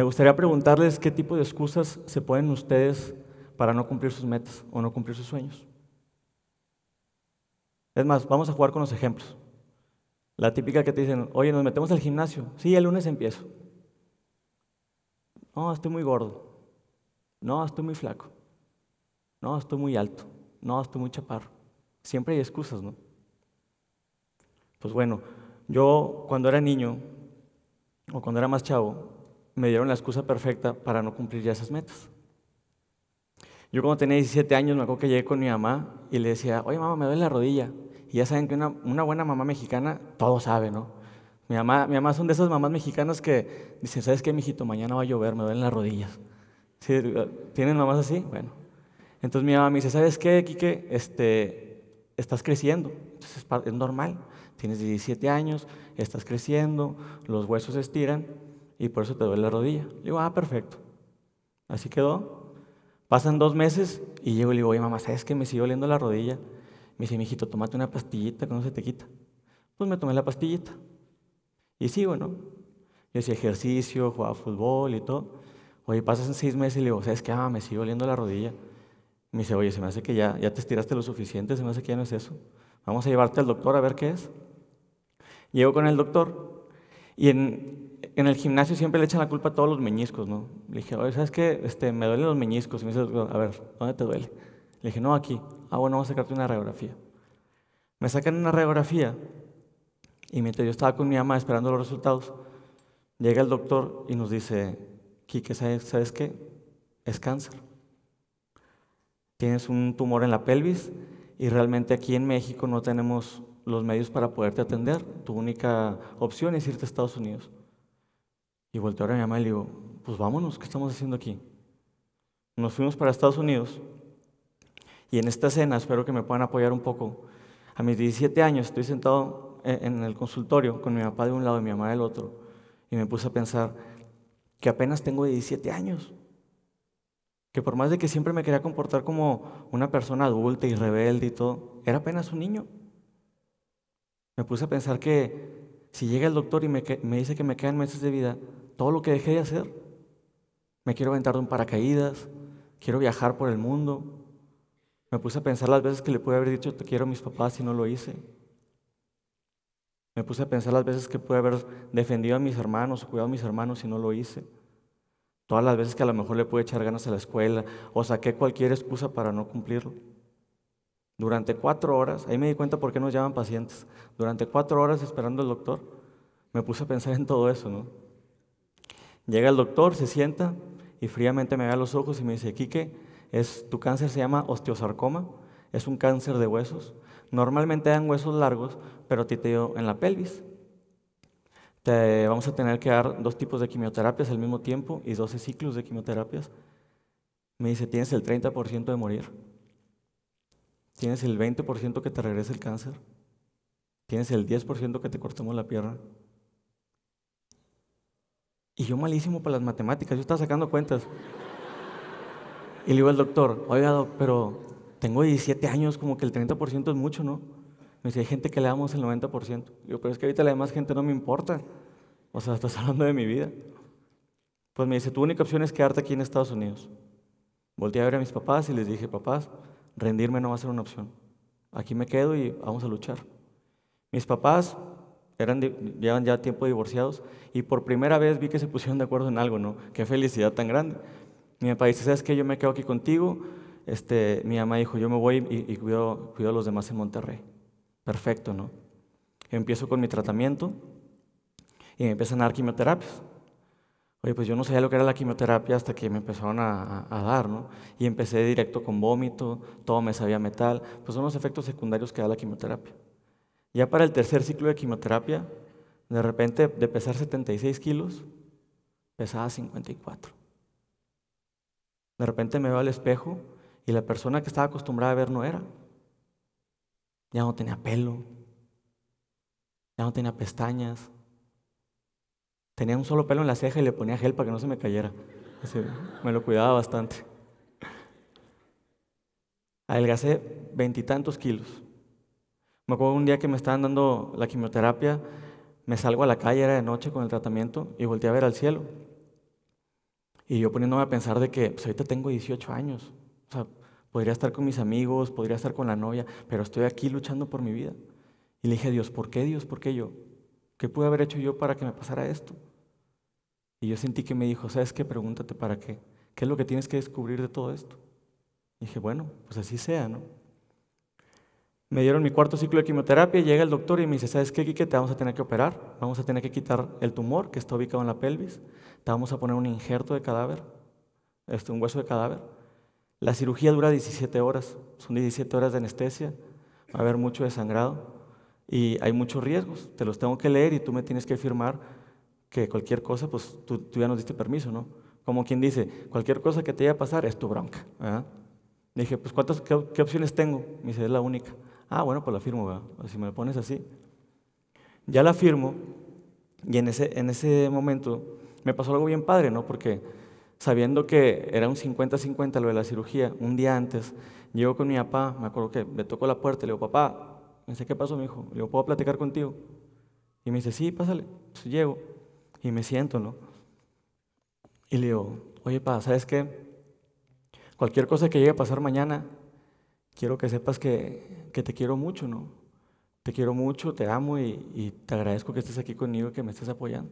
Me gustaría preguntarles qué tipo de excusas se ponen ustedes para no cumplir sus metas o no cumplir sus sueños. Es más, vamos a jugar con los ejemplos. La típica que te dicen, oye, nos metemos al gimnasio. Sí, el lunes empiezo. No, estoy muy gordo. No, estoy muy flaco. No, estoy muy alto. No, estoy muy chaparro. Siempre hay excusas, ¿no? Pues bueno, yo cuando era niño o cuando era más chavo, me dieron la excusa perfecta para no cumplir ya esas metas. Yo cuando tenía 17 años me acuerdo que llegué con mi mamá y le decía, oye mamá, me duele la rodilla. Y ya saben que una, buena mamá mexicana, todo sabe, ¿no? Mi mamá, mi mamá son de esas mamás mexicanas que dicen, ¿sabes qué, mijito? Mañana va a llover, me duelen las rodillas. ¿Tienen mamás así? Bueno. Entonces mi mamá me dice, ¿sabes qué, Quique? Este, estás creciendo, Entonces, es normal. Tienes 17 años, estás creciendo, los huesos se estiran y por eso te duele la rodilla. Le digo, ah, perfecto. Así quedó. Pasan dos meses y llego y le digo, oye, mamá, ¿sabes que me sigue oliendo la rodilla? Me dice, mijito, tómate una pastillita que no se te quita. Pues me tomé la pastillita. Y sigo, ¿no? Yo decía, ejercicio, jugaba fútbol y todo. Oye, pasan seis meses y le digo, ¿sabes qué? Ah, me sigue oliendo la rodilla. Me dice, oye, se me hace que ya, ya te estiraste lo suficiente, se me hace que ya no es eso. Vamos a llevarte al doctor a ver qué es. Llego con el doctor y en, en el gimnasio siempre le echan la culpa a todos los meñiscos, ¿no? Le dije, oye, ¿sabes qué? Este, me duelen los meñiscos. Y me dice, a ver, ¿dónde te duele? Le dije, no, aquí. Ah, bueno, vamos a sacarte una radiografía. Me sacan una radiografía y mientras yo estaba con mi mamá esperando los resultados, llega el doctor y nos dice, Quique, ¿sabes qué? Es cáncer. Tienes un tumor en la pelvis y realmente aquí en México no tenemos los medios para poderte atender. Tu única opción es irte a Estados Unidos. Y volteo a mi mamá y le digo, pues vámonos, ¿qué estamos haciendo aquí? Nos fuimos para Estados Unidos y en esta escena, espero que me puedan apoyar un poco, a mis 17 años estoy sentado e-, en el consultorio con mi papá de un lado y mi mamá del otro y me puse a pensar que apenas tengo 17 años, que por más de que siempre me quería comportar como una persona adulta y rebelde y todo, era apenas un niño. Me puse a pensar que si llega el doctor y me, dice que me quedan meses de vida, todo lo que dejé de hacer, me quiero aventar de un paracaídas, quiero viajar por el mundo. Me puse a pensar las veces que le pude haber dicho te quiero a mis papás si no lo hice. Me puse a pensar las veces que pude haber defendido a mis hermanos o cuidado a mis hermanos y no lo hice. Todas las veces que a lo mejor le pude echar ganas a la escuela o saqué cualquier excusa para no cumplirlo. Durante cuatro horas, ahí me di cuenta por qué nos llaman pacientes, durante cuatro horas esperando al doctor, me puse a pensar en todo eso, ¿no? Llega el doctor, se sienta y fríamente me a los ojos y me dice, Quique, es, tu cáncer se llama osteosarcoma, es un cáncer de huesos. Normalmente dan huesos largos, pero a ti te dio en la pelvis. Te vamos a tener que dar dos tipos de quimioterapias al mismo tiempo y 12 ciclos de quimioterapias. Me dice, tienes el 30% de morir. Tienes el 20% que te regrese el cáncer. Tienes el 10% que te cortamos la pierna. Y yo malísimo para las matemáticas, yo estaba sacando cuentas. Y le digo al doctor, oiga, pero tengo 17 años, como que el 30% es mucho, ¿no? Me dice, hay gente que le damos el 90%. Yo, pero es que ahorita la demás gente no me importa. O sea, estás hablando de mi vida. Pues me dice, tu única opción es quedarte aquí en Estados Unidos. Volté a ver a mis papás y les dije, papás, rendirme no va a ser una opción. Aquí me quedo y vamos a luchar. Mis papás eran, llevan ya tiempo divorciados y por primera vez vi que se pusieron de acuerdo en algo, ¿no? Qué felicidad tan grande. Mi papá dice, ¿sabes qué? Yo me quedo aquí contigo. Este, mi mamá dijo, yo me voy y, cuido, cuido, a los demás en Monterrey. Perfecto, ¿no? Empiezo con mi tratamiento y me empiezan a dar quimioterapias. Oye, pues yo no sabía lo que era la quimioterapia hasta que me empezaron a, dar, ¿no? Y empecé directo con vómito, todo me sabía metal, pues son los efectos secundarios que da la quimioterapia. Ya para el tercer ciclo de quimioterapia, de repente de pesar 76 kilos, pesaba 54. De repente me veo al espejo y la persona que estaba acostumbrada a ver no era. Ya no tenía pelo, ya no tenía pestañas, Tenía un solo pelo en la ceja y le ponía gel para que no se me cayera. me lo cuidaba bastante. Adelgacé veintitantos kilos. Me acuerdo un día que me estaban dando la quimioterapia, me salgo a la calle, era de noche con el tratamiento, y volteé a ver al cielo. Y yo poniéndome a pensar de que pues, ahorita tengo 18 años. O sea, podría estar con mis amigos, podría estar con la novia, pero estoy aquí luchando por mi vida. Y le dije Dios, ¿por qué Dios? ¿Por qué yo? ¿Qué pude haber hecho yo para que me pasara esto? Y yo sentí que me dijo, ¿sabes qué? Pregúntate para qué. ¿Qué es lo que tienes que descubrir de todo esto? Y dije, bueno, pues así sea, ¿no? Me dieron mi cuarto ciclo de quimioterapia, llega el doctor y me dice, ¿sabes qué, Quique? Te vamos a tener que operar, vamos a tener que quitar el tumor que está ubicado en la pelvis, te vamos a poner un injerto de cadáver, este, un hueso de cadáver. La cirugía dura 17 horas, son 17 horas de anestesia, va a haber mucho desangrado y hay muchos riesgos, te los tengo que leer y tú me tienes que firmar que cualquier cosa, pues tú, ya nos diste permiso, ¿no? Como quien dice, cualquier cosa que te vaya a pasar es tu bronca, Le dije, pues ¿cuántas, qué, opciones tengo? Me dice, es la única. Ah, bueno, pues la firmo, ¿verdad? Si me la pones así. Ya la firmo y en ese, en ese momento me pasó algo bien padre, ¿no? Porque sabiendo que era un 50-50 lo de la cirugía, un día antes, llego con mi papá, me acuerdo que me tocó la puerta, le digo, papá, me dice, ¿qué pasó, mi hijo? Le digo, ¿puedo platicar contigo? Y me dice, sí, pásale. Entonces pues, llego. Y me siento, ¿no? Y le digo, oye, pa, ¿sabes qué? Cualquier cosa que llegue a pasar mañana, quiero que sepas que, que te quiero mucho, ¿no? Te quiero mucho, te amo y, te agradezco que estés aquí conmigo y que me estés apoyando.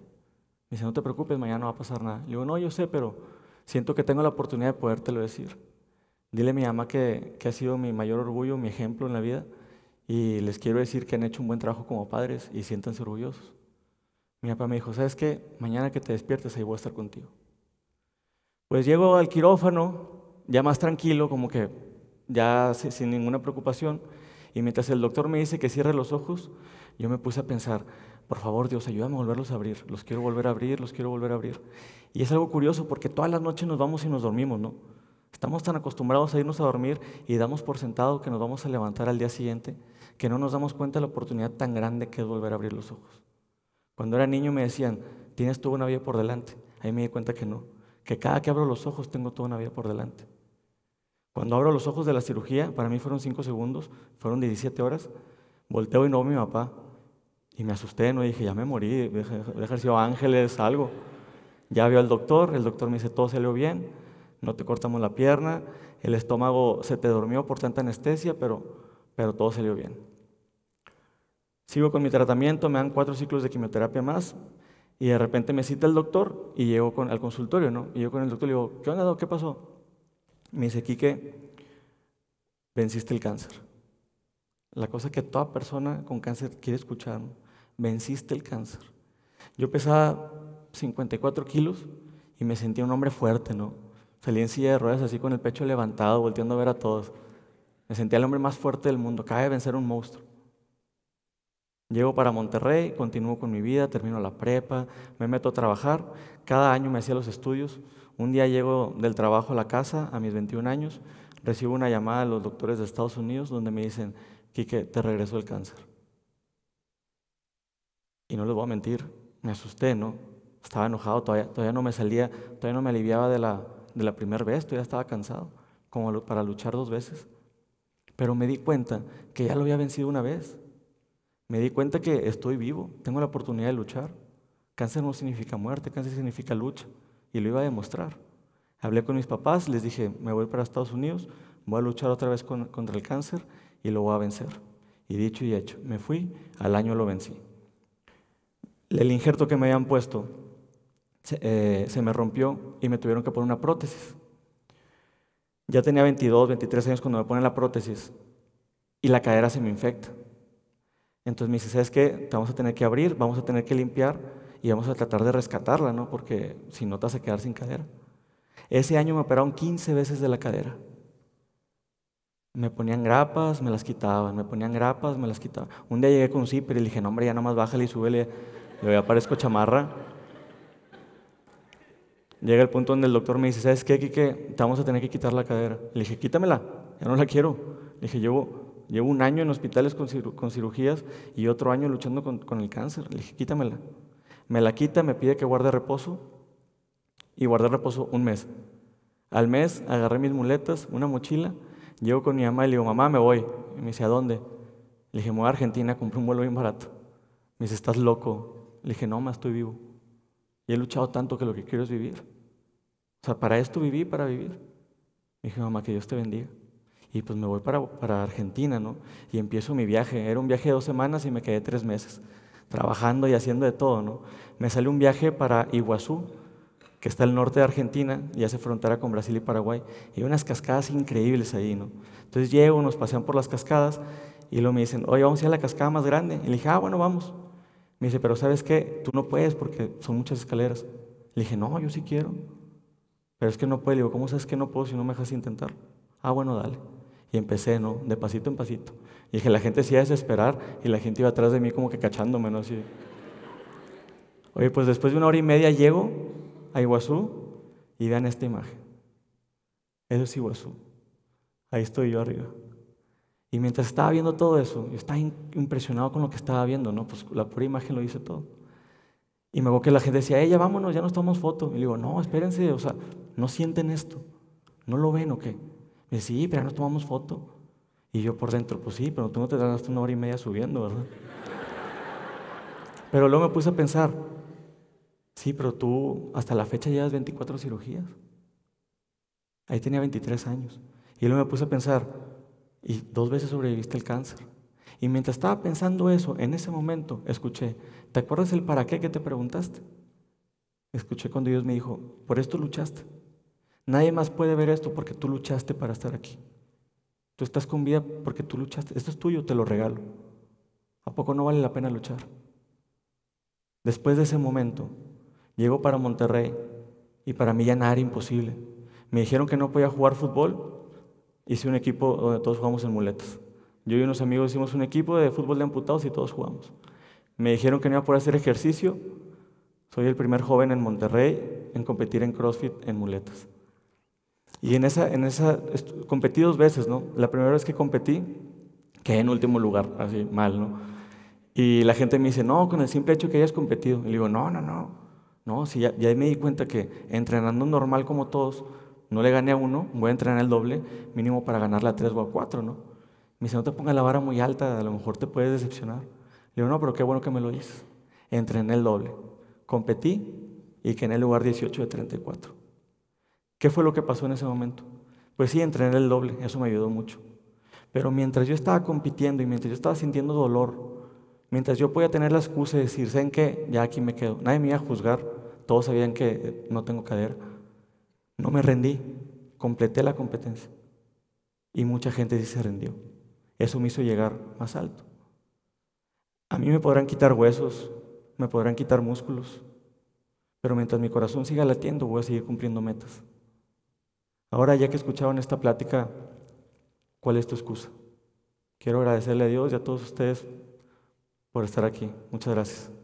Me dice, no te preocupes, mañana no va a pasar nada. Le digo, no, yo sé, pero siento que tengo la oportunidad de podértelo decir. Dile a mi ama que, que ha sido mi mayor orgullo, mi ejemplo en la vida, y les quiero decir que han hecho un buen trabajo como padres y siéntanse orgullosos. Mi papá me dijo, ¿sabes qué? Mañana que te despiertes ahí voy a estar contigo. Pues llego al quirófano, ya más tranquilo, como que ya sin ninguna preocupación, y mientras el doctor me dice que cierre los ojos, yo me puse a pensar, por favor Dios, ayúdame a volverlos a abrir, los quiero volver a abrir, los quiero volver a abrir. Y es algo curioso porque todas las noches nos vamos y nos dormimos, ¿no? Estamos tan acostumbrados a irnos a dormir y damos por sentado que nos vamos a levantar al día siguiente, que no nos damos cuenta de la oportunidad tan grande que es volver a abrir los ojos. Cuando era niño me decían, tienes toda una vida por delante. Ahí me di cuenta que no, que cada que abro los ojos tengo toda una vida por delante. Cuando abro los ojos de la cirugía, para mí fueron 5 segundos, fueron 17 horas, volteo y no veo a mi papá. Y me asusté, no dije, ya me morí, he ejercido ángeles, algo. Ya vio al doctor, el doctor me dice, todo salió bien, no te cortamos la pierna, el estómago se te durmió por tanta anestesia, pero, pero todo salió bien. Sigo con mi tratamiento, me dan cuatro ciclos de quimioterapia más y de repente me cita el doctor y llego al consultorio, ¿no? Y yo con el doctor le digo, ¿qué onda, doctor? ¿Qué pasó? Me dice, Quique, venciste el cáncer. La cosa que toda persona con cáncer quiere escuchar, venciste el cáncer. Yo pesaba 54 kilos y me sentía un hombre fuerte, ¿no? Salí en silla de ruedas así con el pecho levantado, volteando a ver a todos. Me sentía el hombre más fuerte del mundo, acaba de vencer un monstruo. Llego para Monterrey, continúo con mi vida, termino la prepa, me meto a trabajar, cada año me hacía los estudios. Un día llego del trabajo a la casa a mis 21 años, recibo una llamada de los doctores de Estados Unidos donde me dicen, Quique, te regresó el cáncer. Y no les voy a mentir, me asusté, ¿no? Estaba enojado, todavía, todavía no me salía, todavía no me aliviaba de la, de la primera vez, todavía estaba cansado, como para luchar dos veces. Pero me di cuenta que ya lo había vencido una vez me di cuenta que estoy vivo, tengo la oportunidad de luchar. Cáncer no significa muerte, cáncer significa lucha. Y lo iba a demostrar. Hablé con mis papás, les dije, me voy para Estados Unidos, voy a luchar otra vez contra el cáncer y lo voy a vencer. Y dicho y hecho, me fui, al año lo vencí. El injerto que me habían puesto se eh, me rompió y me tuvieron que poner una prótesis. Ya tenía 22, 23 años cuando me ponen la prótesis y la cadera se me infecta. Entonces me dice, ¿sabes qué? Te vamos a tener que abrir, vamos a tener que limpiar y vamos a tratar de rescatarla, ¿no? Porque si no te vas a quedar sin cadera. Ese año me operaron 15 veces de la cadera. Me ponían grapas, me las quitaban, me ponían grapas, me las quitaban. Un día llegué con un pero y le dije, no hombre, ya más bájale y súbele, le voy a parezco chamarra. Llega el punto donde el doctor me dice, ¿sabes qué, Kike? Te vamos a tener que quitar la cadera. Le dije, quítamela, ya no la quiero. Le dije, llevo Llevo un año en hospitales con, cirugías y otro año luchando con, el cáncer. Le dije, quítamela. Me la quita, me pide que guarde reposo y guardé reposo un mes. Al mes agarré mis muletas, una mochila, llego con mi mamá y le digo, mamá, me voy. Y me dice, ¿a dónde? Le dije, voy a Argentina, compré un vuelo bien barato. Me dice, estás loco. Le dije, no, más estoy vivo. Y he luchado tanto que lo que quiero es vivir. O sea, para esto viví, para vivir. Le dije, mamá, que Dios te bendiga. Y pues me voy para, para Argentina, ¿no? Y empiezo mi viaje. Era un viaje de dos semanas y me quedé tres meses, trabajando y haciendo de todo, ¿no? Me sale un viaje para Iguazú, que está al norte de Argentina y hace frontera con Brasil y Paraguay. Y hay unas cascadas increíbles ahí, ¿no? Entonces llego, nos pasean por las cascadas y luego me dicen, oye, vamos a ir a la cascada más grande. Y le dije, ah, bueno, vamos. Me dice, pero ¿sabes qué? Tú no puedes porque son muchas escaleras. Le dije, no, yo sí quiero. Pero es que no puedo. Le digo, ¿cómo sabes que no puedo si no me dejas intentar? Ah, bueno, dale. Y empecé, ¿no? De pasito en pasito. Y dije, la gente se iba a desesperar y la gente iba atrás de mí como que cachándome, ¿no? Así. Oye, pues después de una hora y media llego a Iguazú y vean esta imagen. Eso es Iguazú. Ahí estoy yo arriba. Y mientras estaba viendo todo eso, estaba impresionado con lo que estaba viendo, ¿no? Pues la pura imagen lo dice todo. Y me acuerdo que la gente decía, ella, eh, vámonos, ya nos tomamos foto. Y le digo, no, espérense, o sea, no sienten esto. ¿No lo ven o qué? Me dice, sí, pero ya nos tomamos foto. Y yo por dentro, pues sí, pero tú no te tardaste una hora y media subiendo, ¿verdad? Pero luego me puse a pensar, sí, pero tú hasta la fecha llevas 24 cirugías. Ahí tenía 23 años. Y luego me puse a pensar, y dos veces sobreviviste el cáncer. Y mientras estaba pensando eso, en ese momento escuché, ¿te acuerdas el para qué que te preguntaste? Escuché cuando Dios me dijo, por esto luchaste. Nadie más puede ver esto porque tú luchaste para estar aquí. Tú estás con vida porque tú luchaste. Esto es tuyo, te lo regalo. ¿A poco no vale la pena luchar? Después de ese momento, llego para Monterrey y para mí ya nada era imposible. Me dijeron que no podía jugar fútbol. Hice un equipo donde todos jugamos en muletas. Yo y unos amigos hicimos un equipo de fútbol de amputados y todos jugamos. Me dijeron que no iba a poder hacer ejercicio. Soy el primer joven en Monterrey en competir en CrossFit en muletas. Y en esa, en esa, competí dos veces, ¿no? La primera vez que competí, quedé en último lugar, así, mal, ¿no? Y la gente me dice, no, con el simple hecho que hayas competido. Y le digo, no, no, no, no, si ya, ya me di cuenta que entrenando normal como todos, no le gané a uno, voy a entrenar el doble, mínimo para ganarle a tres o a cuatro, ¿no? Me dice, no te pongas la vara muy alta, a lo mejor te puedes decepcionar. Le digo, no, pero qué bueno que me lo dices. Entrené el doble, competí y quedé en el lugar 18 de 34. ¿Qué fue lo que pasó en ese momento? Pues sí, entrenar el doble, eso me ayudó mucho. Pero mientras yo estaba compitiendo y mientras yo estaba sintiendo dolor, mientras yo podía tener la excusa de decir, en qué? Ya aquí me quedo. Nadie me iba a juzgar, todos sabían que eh, no tengo cadera. No me rendí, completé la competencia. Y mucha gente sí se rindió. Eso me hizo llegar más alto. A mí me podrán quitar huesos, me podrán quitar músculos, pero mientras mi corazón siga latiendo voy a seguir cumpliendo metas. Ahora, ya que escucharon esta plática, ¿cuál es tu excusa? Quiero agradecerle a Dios y a todos ustedes por estar aquí. Muchas gracias.